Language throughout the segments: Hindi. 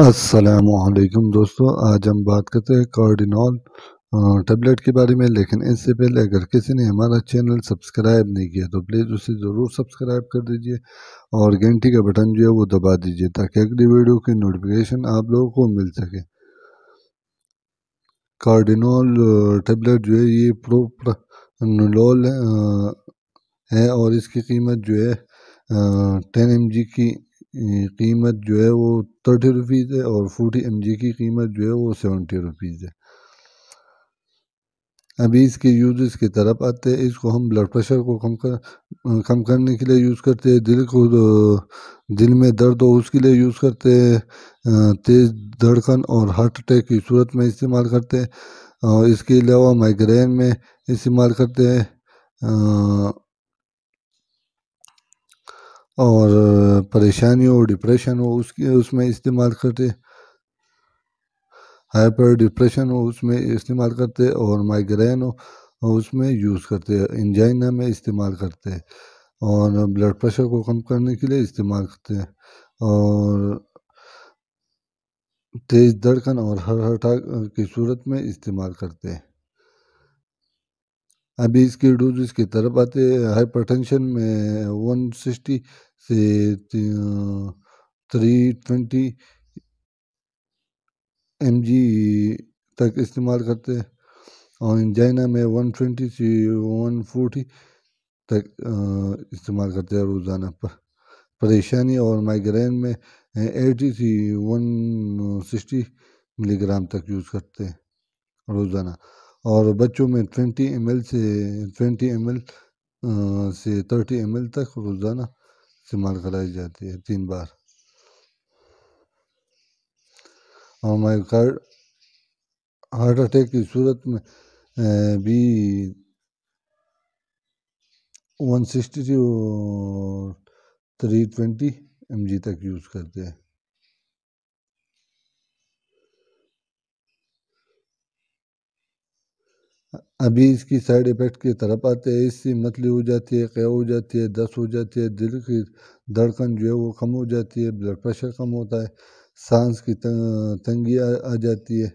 असलकम दोस्तों आज हम बात करते हैं कार्डिनॉल टैबलेट के बारे में लेकिन इससे पहले अगर किसी ने हमारा चैनल सब्सक्राइब नहीं किया तो प्लीज़ उसे ज़रूर सब्सक्राइब कर दीजिए और घंटी का बटन जो है वो दबा दीजिए ताकि अगली वीडियो की नोटिफिकेशन आप लोगों को मिल सके कार्डिनॉल टैबलेट जो है ये प्रोप्रनोल है और इसकी कीमत जो है टेन एम की कीमत जो है वो थर्टी रुपीज़ है और फोर्टी एम जी की कीमत जो है वो सेवेंटी रुपीज़ है अभी इसके यूज़ की तरफ आते हैं इसको हम ब्लड प्रेशर को कम कर कम करने के लिए यूज़ करते हैं दिल को दिल में दर्द हो उसके लिए यूज़ करते हैं तेज़ धड़कन और हार्ट अटैक की सूरत में इस्तेमाल करते हैं और इसके अलावा माइग्रेन में इस्तेमाल करते हैं और परेशानी हो डिप्रेशन हो उसकी उसमें इस्तेमाल करते हाइपर डिप्रेशन हो उसमें इस्तेमाल करते और माइग्रेन हो उसमें यूज़ करते इंजाइना में इस्तेमाल करते और ब्लड प्रेशर को कम करने के लिए इस्तेमाल करते हैं और तेज़ धड़कन और हर हटा की सूरत में इस्तेमाल करते हैं अभी इसके डोजेस की तरफ आते हाइपरटेंशन में 160 से थ्री ट्वेंटी एम तक इस्तेमाल करते हैं और चाइना में वन ट्वेंटी से वन फोर्टी तक इस्तेमाल करते हैं रोज़ाना पर परेशानी और माइग्रेन में एटी से वन सिक्सटी मिलीग्राम तक यूज़ करते हैं रोज़ाना और बच्चों में ट्वेंटी एम से ट्वेंटी एम से थर्टी एम तक रोज़ाना इस्तेमाल कराई जाती है तीन बार और कार्ड हार्ट अटैक की सूरत में भी वन सिक्सटी और थ्री ट्वेंटी एम तक यूज़ करते हैं अभी इसकी साइड इफ़ेक्ट की तरफ आते हैं इससे मतली हो जाती है कै हो जाती है दस्त हो जाती है दिल की धड़कन जो है वो कम हो जाती है ब्लड प्रेशर कम होता है सांस की तंगी आ जाती है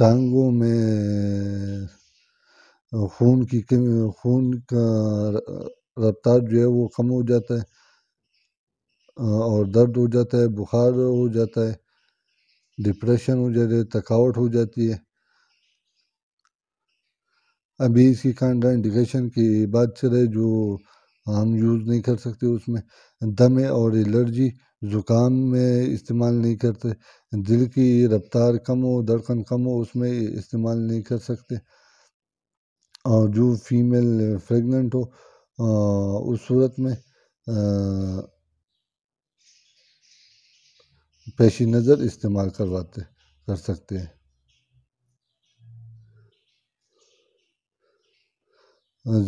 टांगों में खून की खून का रफ्तार जो है वो कम हो जाता है और दर्द हो जाता है बुखार हो जाता है डिप्रेशन हो जाता है थकावट हो जाती है अभी इसकी कांडा इंडिकेशन की बात चल रही जो हम यूज़ नहीं कर सकते उसमें दमे और एलर्जी ज़ुकाम में इस्तेमाल नहीं करते दिल की रफ्तार कम हो धड़कन कम हो उसमें इस्तेमाल नहीं कर सकते और जो फीमेल प्रेग्नेंट हो उस सूरत में पेश नज़र इस्तेमाल करवाते कर सकते हैं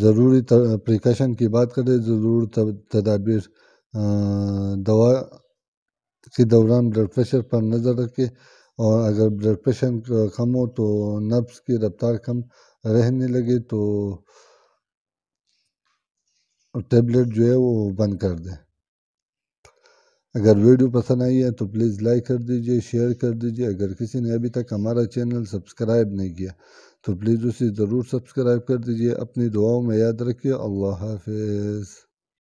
ज़रूरी प्रिकॉशन की बात करें ज़रूर तदाबीर दवा के दौरान ब्लड प्रेशर पर नज़र रखें और अगर ब्लड प्रेशर कम हो तो नब्स की रफ्तार कम रहने लगे तो टेबलेट जो है वो बंद कर दें अगर वीडियो पसंद आई है तो प्लीज़ लाइक कर दीजिए शेयर कर दीजिए अगर किसी ने अभी तक हमारा चैनल सब्सक्राइब नहीं किया तो प्लीज़ उसे ज़रूर सब्सक्राइब कर दीजिए अपनी दुआओं में याद रखिए अल्लाह हाफिज़